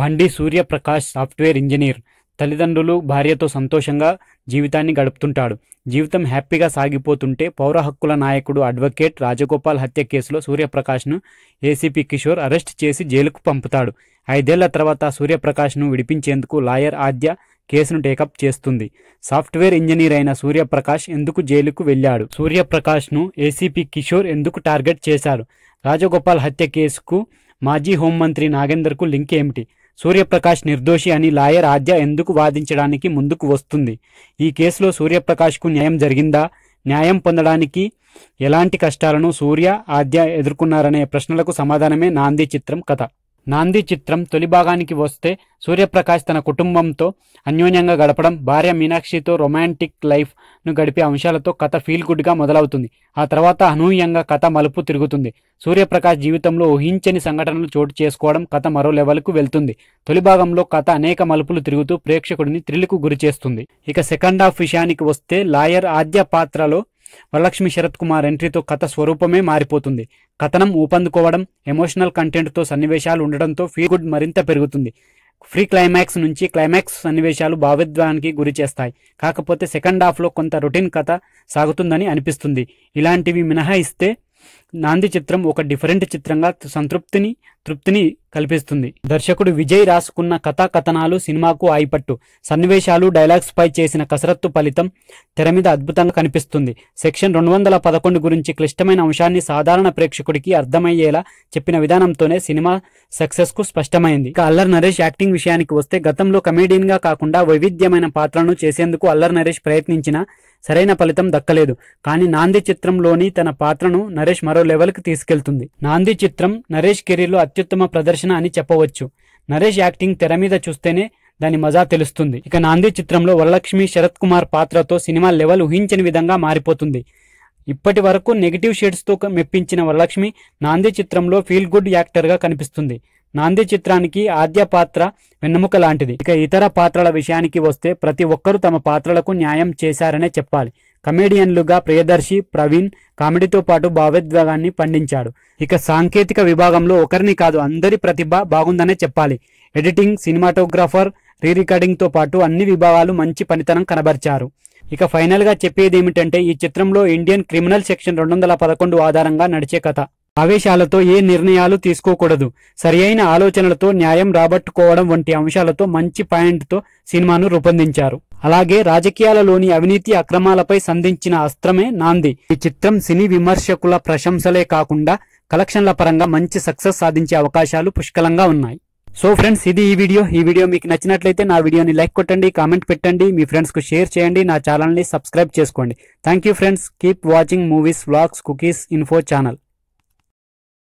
బండి Suryaprakash software engineer తల్లిదండ్రులు భార్యతో సంతోషంగా జీవితాన్ని గడుపుతుంటాడు జీవితం హ్యాపీగా సాగిపోతుంటే పౌర హక్కుల నాయకుడు అడ్వకేట్ రాజగోపాల్ హత్య కేసులో సూర్యప్రకాష్ను ఏసీపీ కిషోర్ అరెస్ట్ చేసి జైలుకు పంపుతాడు ఐదేళ్ల తర్వాత సూర్యప్రకాష్ను విడిపించేందుకు లాయర్ ఆద్య కేసును టేకప్ చేస్తుంది సాఫ్ట్వేర్ ఇంజనీర్ అయిన సూర్యప్రకాష్ ఎందుకు జైలుకు వెళ్ళాడు సూర్యప్రకాష్ను ఏసీపీ కిషోర్ ఎందుకు టార్గెట్ చేశారు రాజగోపాల్ హత్య కేసుకు మాజీ హోంమంత్రి నాగేందర్కు లింక్ ఏమిటి సూర్యప్రకాష్ నిర్దోషి అని లాయర్ ఆద్య ఎందుకు వాదించడానికి ముందుకు వస్తుంది ఈ కేసులో సూర్యప్రకాష్కు న్యాయం జరిగిందా న్యాయం పొందడానికి ఎలాంటి కష్టాలను సూర్య ఆద్య ఎదుర్కొన్నారనే ప్రశ్నలకు సమాధానమే నాంది చిత్రం కథ నాంది చిత్రం తొలి భాగానికి వస్తే సూర్యప్రకాష్ తన కుటుంబంతో అన్యోన్యంగా గడపడం భార్య మీనాక్షితో రొమాంటిక్ లైఫ్ను గడిపే అంశాలతో కథ ఫీల్ గుడ్గా మొదలవుతుంది ఆ తర్వాత అనూహ్యంగా కథ మలుపు తిరుగుతుంది సూర్యప్రకాష్ జీవితంలో ఊహించని సంఘటనలు చోటు చేసుకోవడం కథ మరో లెవెల్కు వెళ్తుంది తొలి భాగంలో కథ అనేక మలుపులు తిరుగుతూ ప్రేక్షకుడిని త్రిల్కు గురిచేస్తుంది ఇక సెకండ్ హాఫ్ విషయానికి వస్తే లాయర్ ఆద్య పాత్రలో వరలక్ష్మి శరత్ కుమార్ ఎంట్రీతో కథ స్వరూపమే మారిపోతుంది కథనం ఊపందుకోవడం ఎమోషనల్ కంటెంట్తో సన్నివేశాలు ఉండడంతో ఫీల్ గుడ్ మరింత పెరుగుతుంది ఫ్రీ క్లైమాక్స్ నుంచి క్లైమాక్స్ సన్నివేశాలు భావిద్వానికి గురి చేస్తాయి కాకపోతే సెకండ్ హాఫ్లో కొంత రొటీన్ కథ సాగుతుందని అనిపిస్తుంది ఇలాంటివి మినహాయిస్తే నాంది చిత్రం ఒక డిఫరెంట్ చిత్రంగా సంతృప్తిని తృప్తిని కల్పిస్తుంది దర్శకుడు విజయ్ రాసుకున్న కథా కథనాలు సినిమాకు ఆయిపట్టు సన్నివేశాలు డైలాగ్స్ పై చేసిన కసరత్తు ఫలితం తెర మీద అద్భుతంగా కనిపిస్తుంది సెక్షన్ రెండు వందల పదకొండు గురించి క్లిష్టమైన అంశాన్ని సాధారణ ప్రేక్షకుడికి అర్థమయ్యేలా చెప్పిన విధానంతోనే సినిమా సక్సెస్ కు స్పష్టమైంది ఇక అల్లర్ నరేష్ యాక్టింగ్ విషయానికి వస్తే గతంలో కమేడియన్ గా కాకుండా వైవిధ్యమైన పాత్రలను చేసేందుకు అల్లర్ నరేష్ ప్రయత్నించిన సరైన ఫలితం దక్కలేదు కానీ నాంది చిత్రంలోని తన పాత్రను నరేష్ మరో లెవెల్కి తీసుకెళ్తుంది నాంది చిత్రం నరేష్ కెరీర్లో అత్యుత్తమ ప్రదర్శన అని చెప్పవచ్చు నరేష్ యాక్టింగ్ తెర మీద చూస్తేనే దాని మజా తెలుస్తుంది ఇక నాంది చిత్రంలో వరలక్ష్మి శరత్ కుమార్ పాత్రతో సినిమా లెవెల్ ఊహించని విధంగా మారిపోతుంది ఇప్పటి వరకు నెగిటివ్ షేడ్స్తో మెప్పించిన వరలక్ష్మి నాంది చిత్రంలో ఫీల్ గుడ్ యాక్టర్గా కనిపిస్తుంది నాంది చిత్రానికి ఆద్య పాత్ర వెన్నెముక లాంటిది ఇక ఇతర పాత్రల విషయానికి వస్తే ప్రతి ఒక్కరూ తమ పాత్రలకు న్యాయం చేశారనే చెప్పాలి కమెడియన్లుగా ప్రియదర్శి ప్రవీణ్ కామెడీతో పాటు భావోద్వేగాన్ని పండించాడు ఇక సాంకేతిక విభాగంలో ఒకరిని కాదు అందరి ప్రతిభ బాగుందనే చెప్పాలి ఎడిటింగ్ సినిమాటోగ్రాఫర్ రీ రికార్డింగ్తో పాటు అన్ని విభాగాలు మంచి పనితనం కనబరిచారు ఇక ఫైనల్గా చెప్పేది ఏమిటంటే ఈ చిత్రంలో ఇండియన్ క్రిమినల్ సెక్షన్ రెండు వందల పదకొండు ఆధారంగా నడిచే కథ ఆవేశాలతో ఏ నిర్ణయాలు తీసుకోకూడదు సరియైన ఆలోచనలతో న్యాయం రాబట్టుకోవడం వంటి అంశాలతో మంచి పాయింట్తో సినిమాను రూపొందించారు అలాగే రాజకీయాలలోని అవినీతి అక్రమాలపై సంధించిన అస్త్రమే నాంది ఈ చిత్రం సినీ విమర్శకుల ప్రశంసలే కాకుండా కలెక్షన్ల పరంగా మంచి సక్సెస్ సాధించే అవకాశాలు పుష్కలంగా ఉన్నాయి సో ఫ్రెండ్స్ ఇది ఈ వీడియో ఈ వీడియో మీకు నచ్చినట్లయితే నా వీడియోని లైక్ కొట్టండి కామెంట్ పెట్టండి మీ ఫ్రెండ్స్కు షేర్ చేయండి నా ఛానల్ని సబ్స్క్రైబ్ చేసుకోండి thank friends keep watching movies vlogs cookies info channel